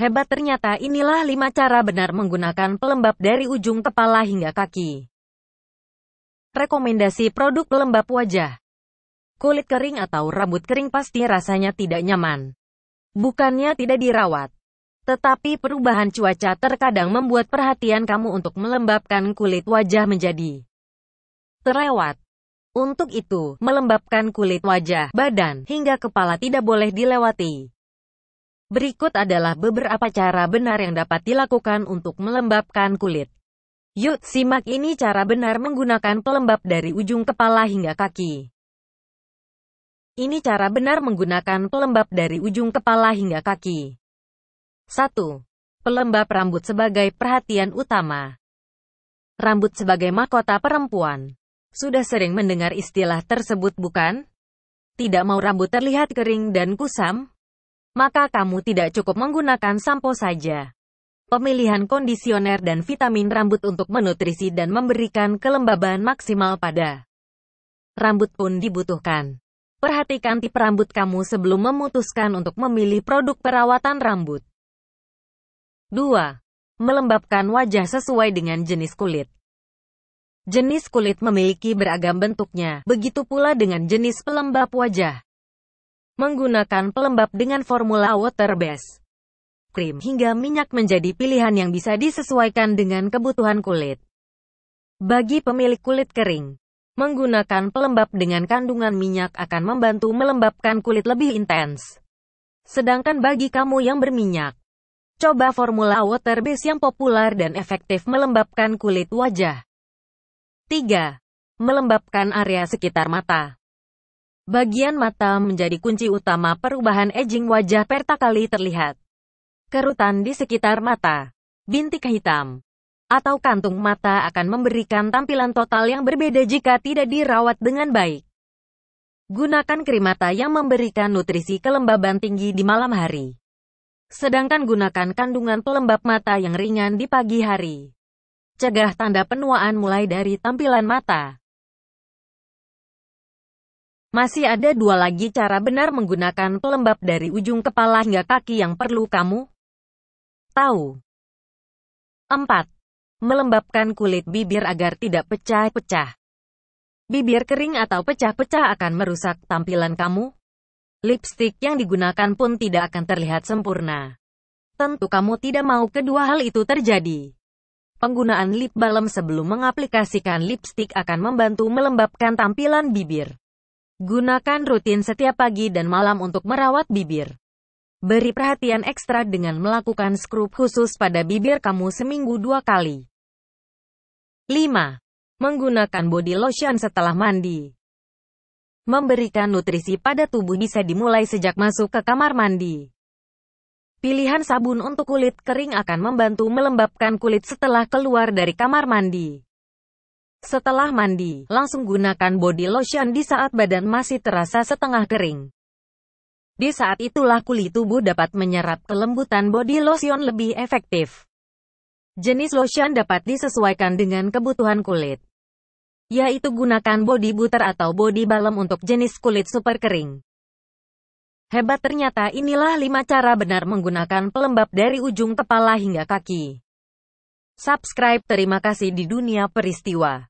Hebat ternyata inilah lima cara benar menggunakan pelembab dari ujung kepala hingga kaki. Rekomendasi produk pelembab wajah. Kulit kering atau rambut kering pasti rasanya tidak nyaman. Bukannya tidak dirawat. Tetapi perubahan cuaca terkadang membuat perhatian kamu untuk melembabkan kulit wajah menjadi terlewat. Untuk itu, melembabkan kulit wajah, badan, hingga kepala tidak boleh dilewati. Berikut adalah beberapa cara benar yang dapat dilakukan untuk melembabkan kulit. Yuk simak ini cara benar menggunakan pelembab dari ujung kepala hingga kaki. Ini cara benar menggunakan pelembab dari ujung kepala hingga kaki. 1. Pelembab rambut sebagai perhatian utama. Rambut sebagai mahkota perempuan. Sudah sering mendengar istilah tersebut bukan? Tidak mau rambut terlihat kering dan kusam? maka kamu tidak cukup menggunakan sampo saja. Pemilihan kondisioner dan vitamin rambut untuk menutrisi dan memberikan kelembaban maksimal pada rambut pun dibutuhkan. Perhatikan tipe rambut kamu sebelum memutuskan untuk memilih produk perawatan rambut. 2. Melembabkan wajah sesuai dengan jenis kulit. Jenis kulit memiliki beragam bentuknya, begitu pula dengan jenis pelembab wajah. Menggunakan pelembab dengan formula water base, krim hingga minyak menjadi pilihan yang bisa disesuaikan dengan kebutuhan kulit. Bagi pemilik kulit kering, menggunakan pelembab dengan kandungan minyak akan membantu melembabkan kulit lebih intens. Sedangkan bagi kamu yang berminyak, coba formula water base yang populer dan efektif melembabkan kulit wajah. 3. Melembabkan area sekitar mata. Bagian mata menjadi kunci utama perubahan aging wajah Perta kali terlihat. Kerutan di sekitar mata, bintik hitam, atau kantung mata akan memberikan tampilan total yang berbeda jika tidak dirawat dengan baik. Gunakan krim mata yang memberikan nutrisi kelembaban tinggi di malam hari. Sedangkan gunakan kandungan pelembab mata yang ringan di pagi hari. Cegah tanda penuaan mulai dari tampilan mata. Masih ada dua lagi cara benar menggunakan pelembab dari ujung kepala hingga kaki yang perlu kamu tahu. 4. Melembabkan kulit bibir agar tidak pecah-pecah. Bibir kering atau pecah-pecah akan merusak tampilan kamu. Lipstick yang digunakan pun tidak akan terlihat sempurna. Tentu kamu tidak mau kedua hal itu terjadi. Penggunaan lip balm sebelum mengaplikasikan lipstick akan membantu melembabkan tampilan bibir. Gunakan rutin setiap pagi dan malam untuk merawat bibir. Beri perhatian ekstra dengan melakukan scrub khusus pada bibir kamu seminggu dua kali. 5. Menggunakan body lotion setelah mandi. Memberikan nutrisi pada tubuh bisa dimulai sejak masuk ke kamar mandi. Pilihan sabun untuk kulit kering akan membantu melembabkan kulit setelah keluar dari kamar mandi. Setelah mandi, langsung gunakan body lotion di saat badan masih terasa setengah kering. Di saat itulah kulit tubuh dapat menyerap kelembutan body lotion lebih efektif. Jenis lotion dapat disesuaikan dengan kebutuhan kulit. Yaitu gunakan body butter atau body balm untuk jenis kulit super kering. Hebat ternyata inilah 5 cara benar menggunakan pelembab dari ujung kepala hingga kaki. Subscribe terima kasih di dunia peristiwa.